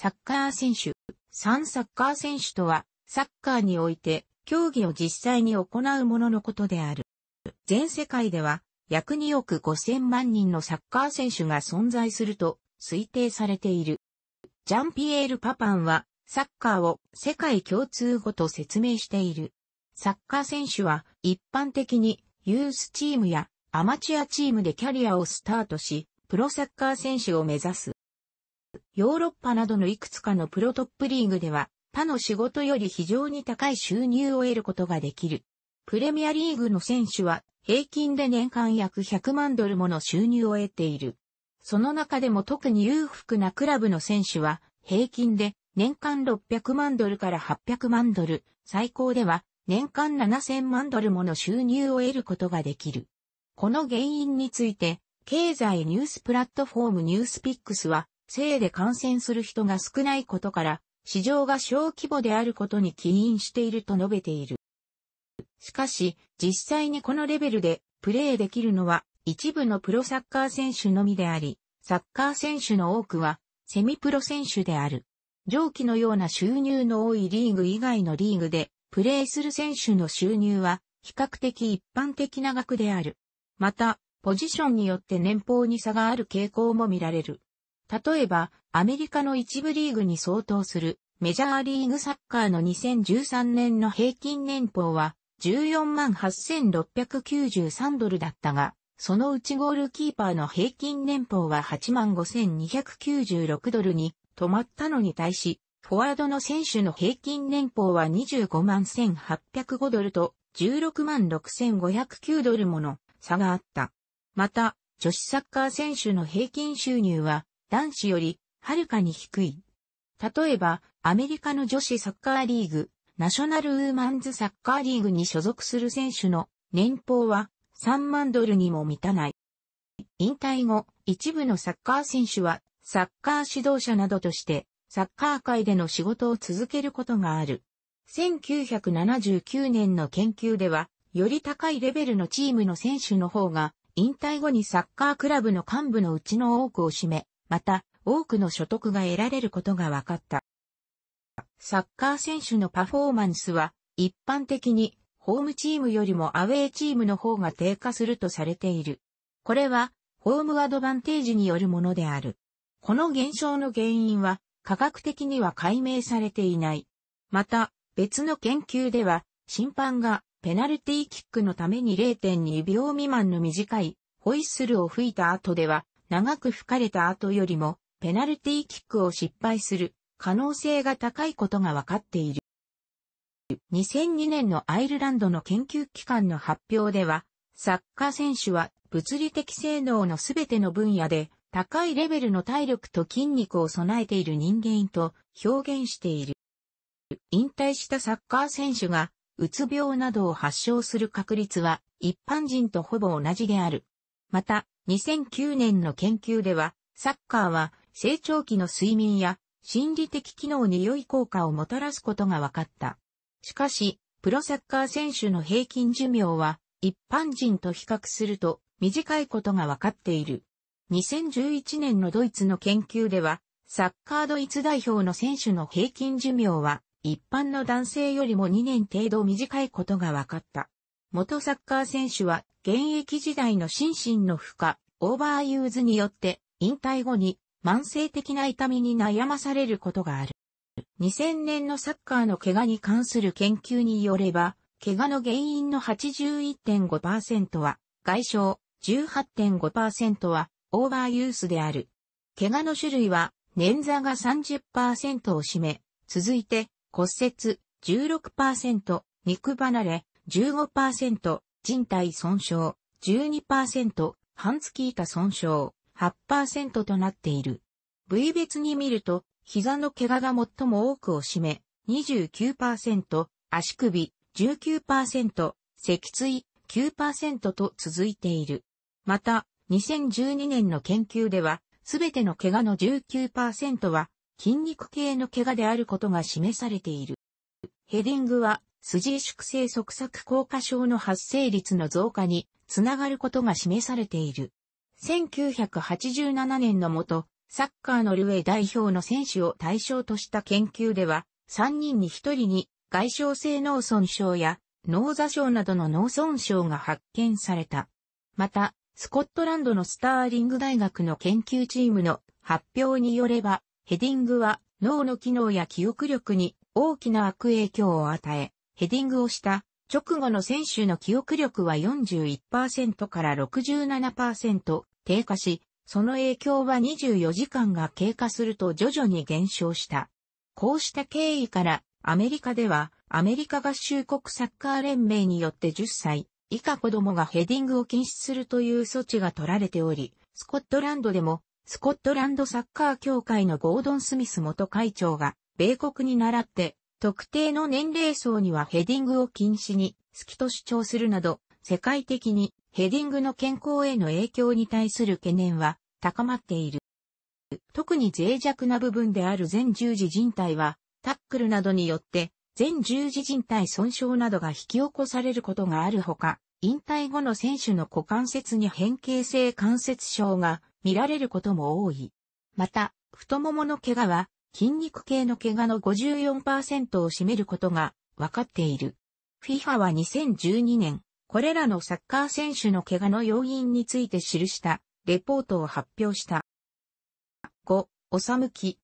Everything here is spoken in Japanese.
サッカー選手。3サッカー選手とは、サッカーにおいて、競技を実際に行うもののことである。全世界では、約2億5 0 0 0万人のサッカー選手が存在すると推定されている。ジャンピエール・パパンは、サッカーを世界共通語と説明している。サッカー選手は、一般的に、ユースチームやアマチュアチームでキャリアをスタートし、プロサッカー選手を目指す。ヨーロッパなどのいくつかのプロトップリーグでは、他の仕事より非常に高い収入を得ることができる。プレミアリーグの選手は、平均で年間約100万ドルもの収入を得ている。その中でも特に裕福なクラブの選手は、平均で年間600万ドルから800万ドル、最高では年間7000万ドルもの収入を得ることができる。この原因について、経済ニュースプラットフォームニュースピックスは、性で感染する人が少ないことから、市場が小規模であることに起因していると述べている。しかし、実際にこのレベルでプレーできるのは一部のプロサッカー選手のみであり、サッカー選手の多くはセミプロ選手である。上記のような収入の多いリーグ以外のリーグでプレーする選手の収入は比較的一般的な額である。また、ポジションによって年俸に差がある傾向も見られる。例えば、アメリカの一部リーグに相当するメジャーリーグサッカーの2013年の平均年俸は14万8693ドルだったが、そのうちゴールキーパーの平均年俸は8万5296ドルに止まったのに対し、フォワードの選手の平均年俸は25万1805ドルと16万6509ドルもの差があった。また、女子サッカー選手の平均収入は男子よりはるかに低い。例えば、アメリカの女子サッカーリーグ、ナショナルウーマンズサッカーリーグに所属する選手の年俸は3万ドルにも満たない。引退後、一部のサッカー選手はサッカー指導者などとしてサッカー界での仕事を続けることがある。1979年の研究では、より高いレベルのチームの選手の方が、引退後にサッカークラブの幹部のうちの多くを占め、また、多くの所得が得られることが分かった。サッカー選手のパフォーマンスは、一般的に、ホームチームよりもアウェーチームの方が低下するとされている。これは、ホームアドバンテージによるものである。この現象の原因は、科学的には解明されていない。また、別の研究では、審判がペナルティキックのために0.2秒未満の短いホイッスルを吹いた後では、長く吹かれた後よりも、ペナルティーキックを失敗する可能性が高いことが分かっている。2002年のアイルランドの研究機関の発表では、サッカー選手は物理的性能のすべての分野で高いレベルの体力と筋肉を備えている人間と表現している。引退したサッカー選手がうつ病などを発症する確率は一般人とほぼ同じである。また、2009年の研究では、サッカーは成長期の睡眠や心理的機能に良い効果をもたらすことが分かった。しかし、プロサッカー選手の平均寿命は一般人と比較すると短いことが分かっている。2011年のドイツの研究では、サッカードイツ代表の選手の平均寿命は一般の男性よりも2年程度短いことが分かった。元サッカー選手は現役時代の心身の負荷、オーバーユーズによって引退後に慢性的な痛みに悩まされることがある。2000年のサッカーの怪我に関する研究によれば、怪我の原因の81.5%は外傷、18.5%はオーバーユースである。怪我の種類は捻挫が30%を占め、続いて骨折16%、肉離れ15%、人体損傷、12%、半月板損傷、8%となっている。部位別に見ると、膝の怪我が最も多くを占め、29%、足首、19%、脊椎、9%と続いている。また、2012年の研究では、すべての怪我の19%は筋肉系の怪我であることが示されている。ヘディングは筋萎縮性側索硬化症の発生率の増加につながることが示されている。1987年のもと、サッカーのルウェ代表の選手を対象とした研究では、3人に1人に外傷性脳損傷や脳座傷などの脳損傷が発見された。また、スコットランドのスターリング大学の研究チームの発表によれば、ヘディングは脳の機能や記憶力に大きな悪影響を与え、ヘディングをした直後の選手の記憶力は41%から67%低下し、その影響は24時間が経過すると徐々に減少した。こうした経緯からアメリカではアメリカ合衆国サッカー連盟によって10歳以下子供がヘディングを禁止するという措置が取られており、スコットランドでもスコットランドサッカー協会のゴードン・スミス元会長が米国に倣って特定の年齢層にはヘディングを禁止に好きと主張するなど、世界的にヘディングの健康への影響に対する懸念は高まっている。特に脆弱な部分である全十字靭帯は、タックルなどによって全十字靭帯損傷などが引き起こされることがあるほか、引退後の選手の股関節に変形性関節症が見られることも多い。また、太ももの怪我は筋肉系の怪我の54%を占めることが分かっている。FIFA は2012年、これらのサッカー選手の怪我の要因について記したレポートを発表した。5、おさむき。